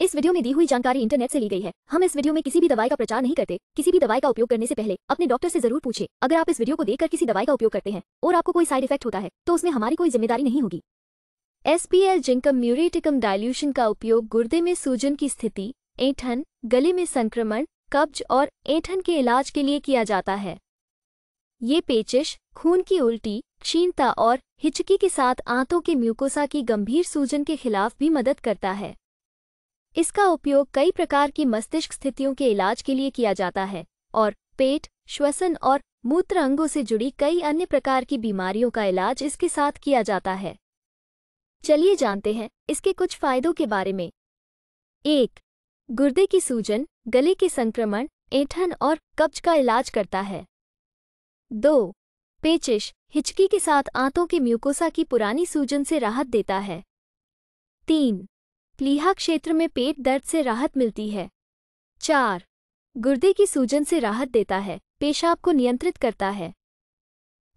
इस वीडियो में दी हुई जानकारी इंटरनेट से ली गई है हम इस वीडियो में किसी भी दवाई का प्रचार नहीं करते किसी भी दवाई का उपयोग करने से पहले अपने डॉक्टर से जरूर पूछे अगर आप इस वीडियो को देखकर किसी दवाई का उपयोग करते हैं और आपको कोई साइड इफेक्ट होता है तो उसमें हमारी कोई जिम्मेदारी नहीं होगी एसपीएल जिंकम म्यूरेटिकम डायल्यूशन का उपयोग गुर्दे में सूजन की स्थिति ऐठन गले में संक्रमण कब्ज और ऐठन के इलाज के लिए किया जाता है ये पेचिश खून की उल्टी क्षीणता और हिचकी के साथ आंतों के म्यूकोसा की गंभीर सूजन के खिलाफ भी मदद करता है इसका उपयोग कई प्रकार की मस्तिष्क स्थितियों के इलाज के लिए किया जाता है और पेट श्वसन और मूत्र अंगों से जुड़ी कई अन्य प्रकार की बीमारियों का इलाज इसके साथ किया जाता है चलिए जानते हैं इसके कुछ फायदों के बारे में एक गुर्दे की सूजन गले के संक्रमण ऐठन और कब्ज का इलाज करता है दो पेचिश हिचकी के साथ आंतों के म्यूकोसा की पुरानी सूजन से राहत देता है तीन प्लीहा क्षेत्र में पेट दर्द से राहत मिलती है चार गुर्दे की सूजन से राहत देता है पेशाब को नियंत्रित करता है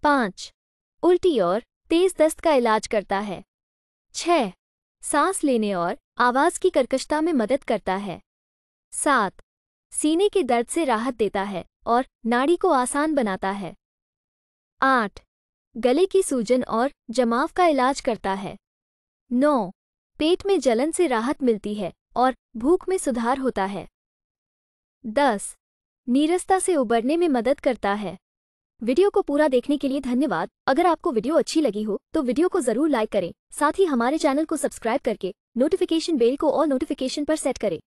पाँच उल्टी और तेज दस्त का इलाज करता है छह सांस लेने और आवाज़ की कर्कशता में मदद करता है सात सीने के दर्द से राहत देता है और नाड़ी को आसान बनाता है आठ गले की सूजन और जमाव का इलाज करता है नौ पेट में जलन से राहत मिलती है और भूख में सुधार होता है दस नीरसता से उबरने में मदद करता है वीडियो को पूरा देखने के लिए धन्यवाद अगर आपको वीडियो अच्छी लगी हो तो वीडियो को जरूर लाइक करें साथ ही हमारे चैनल को सब्सक्राइब करके नोटिफिकेशन बेल को और नोटिफिकेशन पर सेट करें